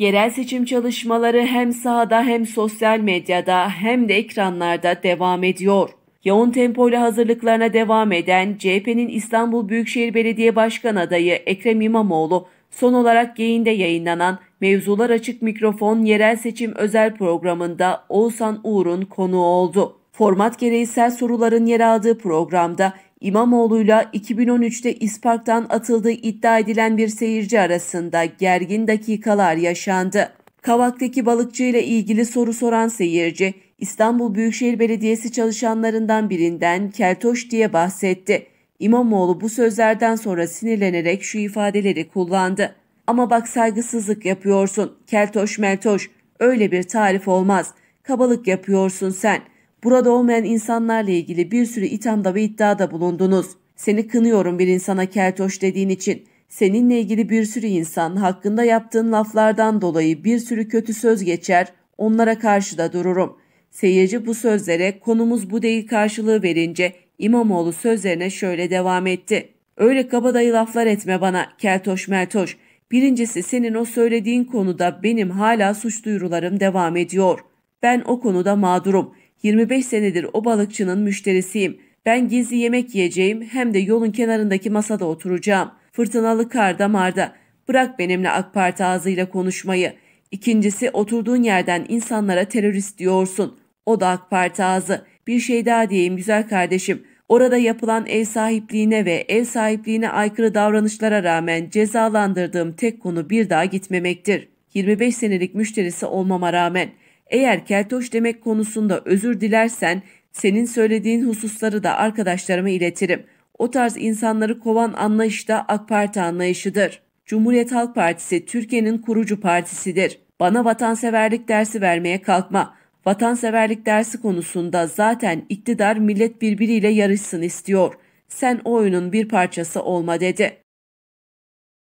Yerel seçim çalışmaları hem sahada hem sosyal medyada hem de ekranlarda devam ediyor. Yoğun tempoyla hazırlıklarına devam eden CHP'nin İstanbul Büyükşehir Belediye Başkan adayı Ekrem İmamoğlu son olarak yayında yayınlanan Mevzular Açık Mikrofon yerel seçim özel programında Oğuzhan Uğur'un konuğu oldu. Format gereği sert soruların yer aldığı programda İmamoğlu'yla 2013'te İspark'tan atıldığı iddia edilen bir seyirci arasında gergin dakikalar yaşandı. Kavak'taki balıkçı ile ilgili soru soran seyirci, İstanbul Büyükşehir Belediyesi çalışanlarından birinden keltoş diye bahsetti. İmamoğlu bu sözlerden sonra sinirlenerek şu ifadeleri kullandı. Ama bak saygısızlık yapıyorsun. Keltoş meltoş. Öyle bir tarif olmaz. Kabalık yapıyorsun sen. Burada olmayan insanlarla ilgili bir sürü ithamda ve iddiada bulundunuz. Seni kınıyorum bir insana keltoş dediğin için. Seninle ilgili bir sürü insan hakkında yaptığın laflardan dolayı bir sürü kötü söz geçer, onlara karşı da dururum. Seyirci bu sözlere konumuz bu değil karşılığı verince İmamoğlu sözlerine şöyle devam etti. Öyle kabadayı laflar etme bana keltoş meltoş. Birincisi senin o söylediğin konuda benim hala suç duyurularım devam ediyor. Ben o konuda mağdurum. 25 senedir o balıkçının müşterisiyim. Ben gizli yemek yiyeceğim hem de yolun kenarındaki masada oturacağım. Fırtınalı karda marda. Bırak benimle AK Parti ağzıyla konuşmayı. İkincisi oturduğun yerden insanlara terörist diyorsun. O da AK Parti ağzı. Bir şey daha diyeyim güzel kardeşim. Orada yapılan ev sahipliğine ve ev sahipliğine aykırı davranışlara rağmen cezalandırdığım tek konu bir daha gitmemektir. 25 senelik müşterisi olmama rağmen eğer keltoş demek konusunda özür dilersen senin söylediğin hususları da arkadaşlarıma iletirim. O tarz insanları kovan anlayış da AK Parti anlayışıdır. Cumhuriyet Halk Partisi Türkiye'nin kurucu partisidir. Bana vatanseverlik dersi vermeye kalkma. Vatanseverlik dersi konusunda zaten iktidar millet birbiriyle yarışsın istiyor. Sen oyunun bir parçası olma dedi.